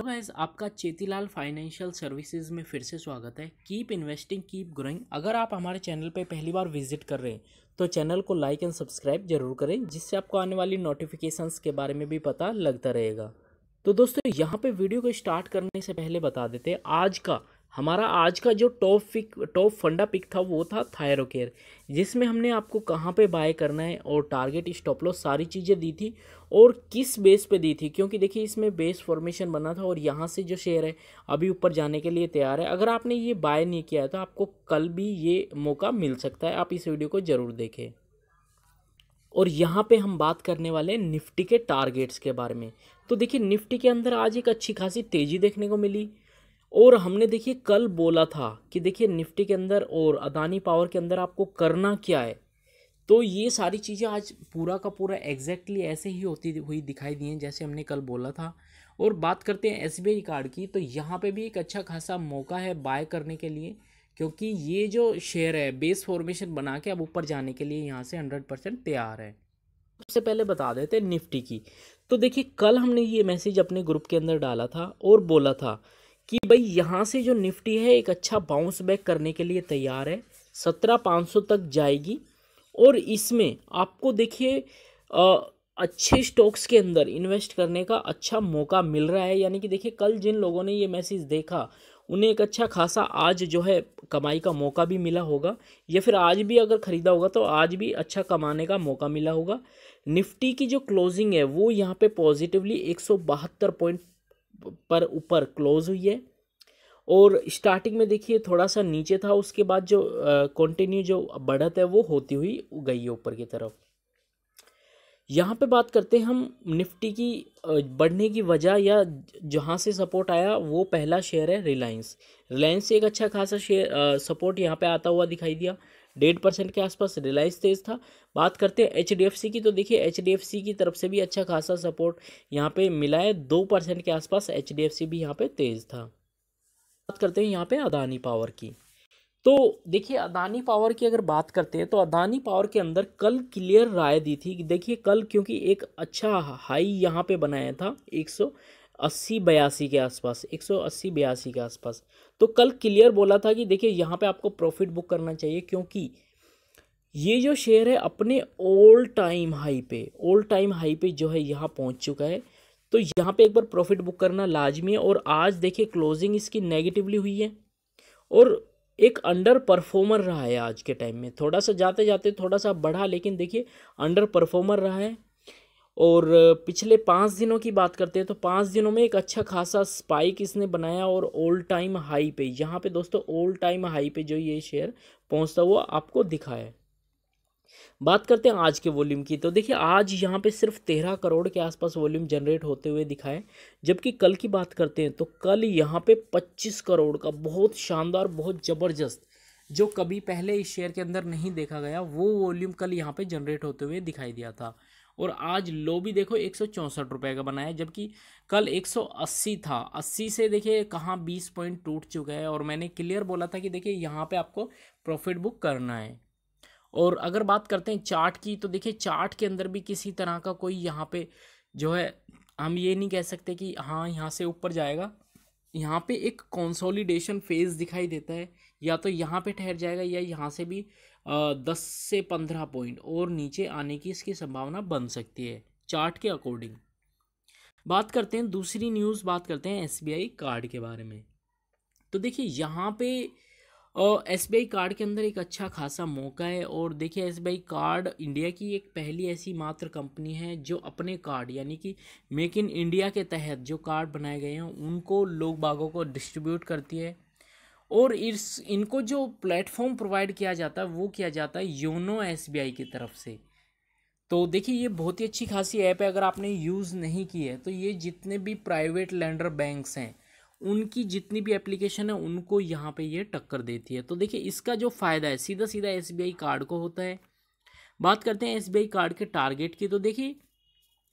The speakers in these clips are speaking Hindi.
तो गाइज आपका चेतीलाल फाइनेंशियल सर्विसेज में फिर से स्वागत है कीप इन्वेस्टिंग कीप ग्रोइंग अगर आप हमारे चैनल पर पहली बार विजिट कर रहे हैं तो चैनल को लाइक एंड सब्सक्राइब जरूर करें जिससे आपको आने वाली नोटिफिकेशंस के बारे में भी पता लगता रहेगा तो दोस्तों यहाँ पे वीडियो को स्टार्ट करने से पहले बता देते आज का हमारा आज का जो टॉप पिक टॉप फंडा पिक था वो था थायरोकेयर जिसमें हमने आपको कहाँ पे बाय करना है और टारगेट स्टॉप लॉस सारी चीज़ें दी थी और किस बेस पे दी थी क्योंकि देखिए इसमें बेस फॉर्मेशन बना था और यहाँ से जो शेयर है अभी ऊपर जाने के लिए तैयार है अगर आपने ये बाय नहीं किया है तो आपको कल भी ये मौका मिल सकता है आप इस वीडियो को ज़रूर देखें और यहाँ पे हम बात करने वाले हैं निफ्टी के टारगेट्स के बारे में तो देखिए निफ्टी के अंदर आज एक अच्छी खासी तेज़ी देखने को मिली और हमने देखिए कल बोला था कि देखिए निफ्टी के अंदर और अदानी पावर के अंदर आपको करना क्या है तो ये सारी चीज़ें आज पूरा का पूरा एग्जैक्टली ऐसे ही होती हुई दिखाई दी हैं जैसे हमने कल बोला था और बात करते हैं एस कार्ड की तो यहाँ पे भी एक अच्छा खासा मौका है बाय करने के लिए क्योंकि ये जो शेयर है बेस फॉर्मेशन बना के अब ऊपर जाने के लिए यहाँ से हंड्रेड परसेंट तैयार है सबसे पहले बता देते निफ्टी की तो देखिए कल हमने ये मैसेज अपने ग्रुप के अंदर डाला था और बोला था यहाँ से जो निफ्टी है एक अच्छा बाउंस बैक करने के लिए तैयार है सत्रह पाँच सौ तक जाएगी और इसमें आपको देखिए अच्छे स्टॉक्स के अंदर इन्वेस्ट करने का अच्छा मौका मिल रहा है यानी कि देखिए कल जिन लोगों ने ये मैसेज देखा उन्हें एक अच्छा खासा आज जो है कमाई का मौका भी मिला होगा या फिर आज भी अगर ख़रीदा होगा तो आज भी अच्छा कमाने का मौका मिला होगा निफ्टी की जो क्लोजिंग है वो यहाँ पे पॉजिटिवली एक सौ बहत्तर पॉइंट पर ऊपर क्लोज हुई है और स्टार्टिंग में देखिए थोड़ा सा नीचे था उसके बाद जो कंटिन्यू जो बढ़त है वो होती हुई गई है ऊपर की तरफ यहाँ पे बात करते हैं हम निफ्टी की बढ़ने की वजह या जहाँ से सपोर्ट आया वो पहला शेयर है रिलायंस रिलायंस से एक अच्छा खासा शेयर सपोर्ट यहाँ पे आता हुआ दिखाई दिया डेढ़ परसेंट के आसपास रिलायंस तेज था बात करते हैं एच की तो देखिए एच की तरफ से भी अच्छा खासा सपोर्ट यहाँ पे मिला है दो परसेंट के आसपास एच भी यहाँ पे तेज़ था बात करते हैं यहाँ पे अदानी पावर की तो देखिए अदानी पावर की अगर बात करते हैं तो अदानी पावर के अंदर कल क्लियर राय दी थी देखिए कल क्योंकि एक अच्छा हाई यहाँ पे बनाया था एक सौ अस्सी बयासी के आसपास एक सौ अस्सी बयासी के आसपास तो कल क्लियर बोला था कि देखिए यहाँ पे आपको प्रॉफिट बुक करना चाहिए क्योंकि ये जो शेयर है अपने ओल्ड टाइम हाई पे ओल्ड टाइम हाई पे जो है यहाँ पहुँच चुका है तो यहाँ पे एक बार प्रॉफिट बुक करना लाजमी है और आज देखिए क्लोजिंग इसकी नेगेटिवली हुई है और एक अंडर परफॉर्मर रहा है आज के टाइम में थोड़ा सा जाते जाते थोड़ा सा बढ़ा लेकिन देखिए अंडर परफॉर्मर रहा है और पिछले पाँच दिनों की बात करते हैं तो पाँच दिनों में एक अच्छा खासा स्पाइक इसने बनाया और ओल्ड टाइम हाई पे यहाँ पे दोस्तों ओल्ड टाइम हाई पे जो ये शेयर पहुँचता हुआ आपको दिखा है बात करते हैं आज के वॉल्यूम की तो देखिए आज यहाँ पे सिर्फ तेरह करोड़ के आसपास वॉल्यूम जनरेट होते हुए दिखाए जबकि कल की बात करते हैं तो कल यहाँ पे पच्चीस करोड़ का बहुत शानदार बहुत ज़बरदस्त जो कभी पहले इस शेयर के अंदर नहीं देखा गया वो वॉल्यूम कल यहाँ पे जनरेट होते हुए दिखाई दिया था और आज लो भी देखो एक सौ का बनाया जबकि कल 180 था 80 से देखिए कहाँ 20 पॉइंट टूट चुका है और मैंने क्लियर बोला था कि देखिए यहाँ पे आपको प्रॉफिट बुक करना है और अगर बात करते हैं चार्ट की तो देखिए चार्ट के अंदर भी किसी तरह का कोई यहाँ पे जो है हम ये नहीं कह सकते कि हाँ यहाँ से ऊपर जाएगा यहाँ पे एक कंसोलिडेशन फेज दिखाई देता है या तो यहाँ पे ठहर जाएगा या यहाँ से भी दस से पंद्रह पॉइंट और नीचे आने की इसकी संभावना बन सकती है चार्ट के अकॉर्डिंग बात करते हैं दूसरी न्यूज़ बात करते हैं एसबीआई कार्ड के बारे में तो देखिए यहाँ पे और एस कार्ड के अंदर एक अच्छा खासा मौका है और देखिए एस कार्ड इंडिया की एक पहली ऐसी मात्र कंपनी है जो अपने कार्ड यानी कि मेक इन इंडिया के तहत जो कार्ड बनाए गए हैं उनको लोग बागों को डिस्ट्रीब्यूट करती है और इस इनको जो प्लेटफॉर्म प्रोवाइड किया जाता है वो किया जाता है योनो एस की तरफ से तो देखिए ये बहुत ही अच्छी खासी ऐप है अगर आपने यूज़ नहीं की है तो ये जितने भी प्राइवेट लैंडर बैंक्स हैं उनकी जितनी भी एप्लीकेशन है उनको यहाँ पे ये टक्कर देती है तो देखिए इसका जो फ़ायदा है सीधा सीधा एस कार्ड को होता है बात करते हैं एस कार्ड के टारगेट की तो देखिए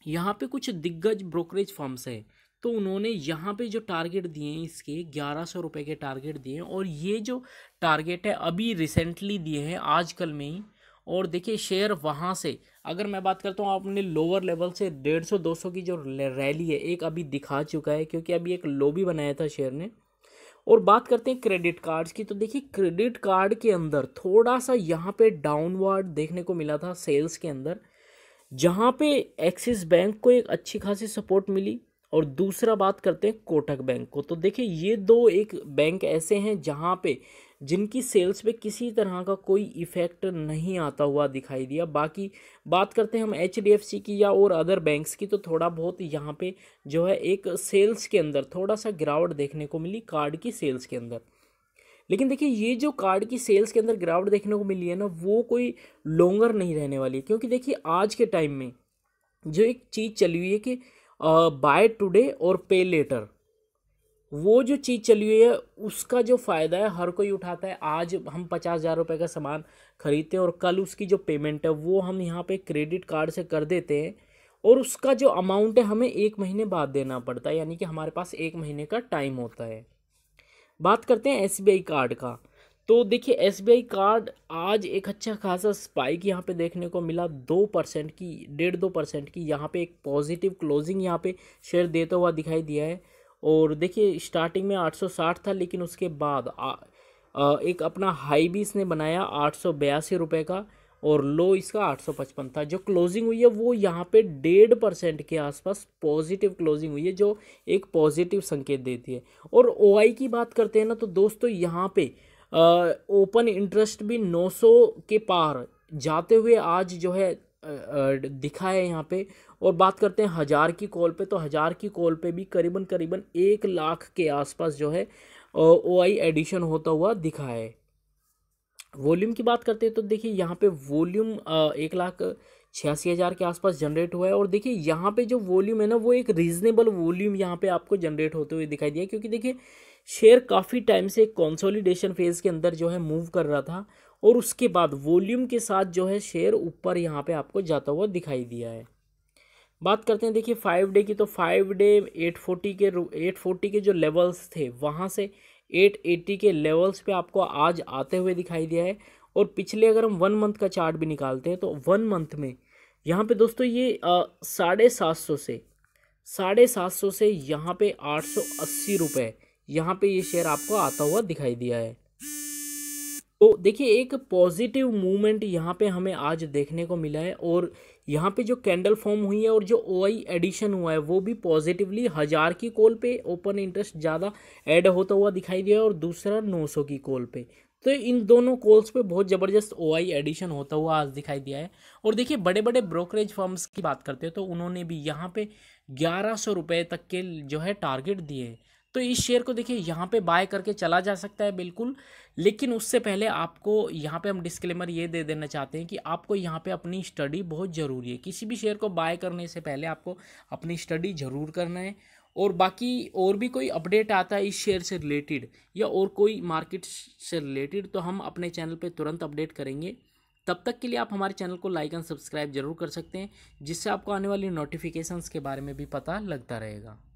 यहाँ पे कुछ दिग्गज ब्रोकरेज फॉर्म्स है तो उन्होंने यहाँ पे जो टारगेट दिए हैं इसके ग्यारह सौ रुपये के टारगेट दिए हैं और ये जो टारगेट है अभी रिसेंटली दिए हैं आजकल में ही और देखिए शेयर वहाँ से अगर मैं बात करता हूँ अपने लोअर लेवल से डेढ़ सौ दो सौ की जो रैली है एक अभी दिखा चुका है क्योंकि अभी एक लो भी बनाया था शेयर ने और बात करते हैं क्रेडिट कार्ड्स की तो देखिए क्रेडिट कार्ड के अंदर थोड़ा सा यहाँ पे डाउनवर्ड देखने को मिला था सेल्स के अंदर जहाँ पे एक्सिस बैंक को एक अच्छी खासी सपोर्ट मिली और दूसरा बात करते हैं कोटक बैंक को तो देखिए ये दो एक बैंक ऐसे हैं जहाँ पे जिनकी सेल्स पे किसी तरह का कोई इफ़ेक्ट नहीं आता हुआ दिखाई दिया बाकी बात करते हैं हम एच की या और अदर बैंक्स की तो थोड़ा बहुत यहाँ पे जो है एक सेल्स के अंदर थोड़ा सा गिरावट देखने को मिली कार्ड की सेल्स के अंदर लेकिन देखिए ये जो कार्ड की सेल्स के अंदर गिरावट देखने को मिली है ना वो कोई लोंगर नहीं रहने वाली क्योंकि देखिए आज के टाइम में जो एक चीज़ चली हुई है कि बाय टुडे और पे लेटर वो जो चीज़ चली हुई है उसका जो फ़ायदा है हर कोई उठाता है आज हम पचास हज़ार रुपये का सामान ख़रीदते हैं और कल उसकी जो पेमेंट है वो हम यहाँ पे क्रेडिट कार्ड से कर देते हैं और उसका जो अमाउंट है हमें एक महीने बाद देना पड़ता है यानी कि हमारे पास एक महीने का टाइम होता है बात करते हैं एस कार्ड का तो देखिए एस कार्ड आज एक अच्छा खासा स्पाइक यहाँ पे देखने को मिला दो परसेंट की डेढ़ दो परसेंट की यहाँ पे एक पॉजिटिव क्लोजिंग यहाँ पे शेयर देता हुआ दिखाई दिया है और देखिए स्टार्टिंग में 860 था लेकिन उसके बाद आ, आ, एक अपना हाई भी इसने बनाया आठ रुपए का और लो इसका 855 था जो क्लोजिंग हुई है वो यहाँ पे डेढ़ परसेंट के आसपास पॉजिटिव क्लोजिंग हुई है जो एक पॉजिटिव संकेत देती है और ओ की बात करते हैं ना तो दोस्तों यहाँ पर ओपन इंटरेस्ट भी 900 के पार जाते हुए आज जो है दिखा है यहाँ पे और बात करते हैं हज़ार की कॉल पे तो हज़ार की कॉल पे भी करीबन करीबन एक लाख के आसपास जो है ओ आई एडिशन होता हुआ दिखा है वॉल्यूम की बात करते हैं तो देखिए यहाँ पे वॉल्यूम एक लाख छियासी हज़ार के आसपास जनरेट हुआ है और देखिए यहाँ पे जो वॉल्यूम है ना वो एक रीज़नेबल वॉल्यूम यहाँ पे आपको जनरेट होते हुए दिखाई दिया क्योंकि देखिए शेयर काफ़ी टाइम से कंसोलिडेशन फेज़ के अंदर जो है मूव कर रहा था और उसके बाद वॉल्यूम के साथ जो है शेयर ऊपर यहाँ पे आपको जाता हुआ दिखाई दिया है बात करते हैं देखिए फाइव डे की तो फाइव डे एट फोर्टी के एट फोर्टी के जो लेवल्स थे वहाँ से एट एट्टी के लेवल्स पे आपको आज आते हुए दिखाई दिया है और पिछले अगर हम वन मंथ का चार्ट भी निकालते हैं तो वन मंथ में यहाँ पर दोस्तों ये साढ़े सात सौ से साढ़े सात सौ से यहाँ पर आठ सौ अस्सी रुपये यहाँ पे ये शेयर आपको आता हुआ दिखाई दिया है तो देखिए एक पॉजिटिव मूवमेंट यहाँ पे हमें आज देखने को मिला है और यहाँ पे जो कैंडल फॉर्म हुई है और जो ओ एडिशन हुआ है वो भी पॉजिटिवली हज़ार की कॉल पे ओपन इंटरेस्ट ज़्यादा ऐड होता हुआ दिखाई दिया है और दूसरा नौ सौ की कॉल पे तो इन दोनों कॉल्स पे बहुत ज़बरदस्त ओ एडिशन होता हुआ आज दिखाई दिया है और देखिए बड़े बड़े ब्रोकरेज फॉर्म्स की बात करते हैं तो उन्होंने भी यहाँ पर ग्यारह सौ रुपये तक के जो है टारगेट दिए तो इस शेयर को देखिए यहाँ पे बाय करके चला जा सकता है बिल्कुल लेकिन उससे पहले आपको यहाँ पे हम डिस्क्लेमर ये दे देना चाहते हैं कि आपको यहाँ पे अपनी स्टडी बहुत ज़रूरी है किसी भी शेयर को बाय करने से पहले आपको अपनी स्टडी ज़रूर करना है और बाकी और भी कोई अपडेट आता है इस शेयर से रिलेटेड या और कोई मार्केट से रिलेटेड तो हम अपने चैनल पर तुरंत अपडेट करेंगे तब तक के लिए आप हमारे चैनल को लाइक एंड सब्सक्राइब जरूर कर सकते हैं जिससे आपको आने वाली नोटिफिकेशंस के बारे में भी पता लगता रहेगा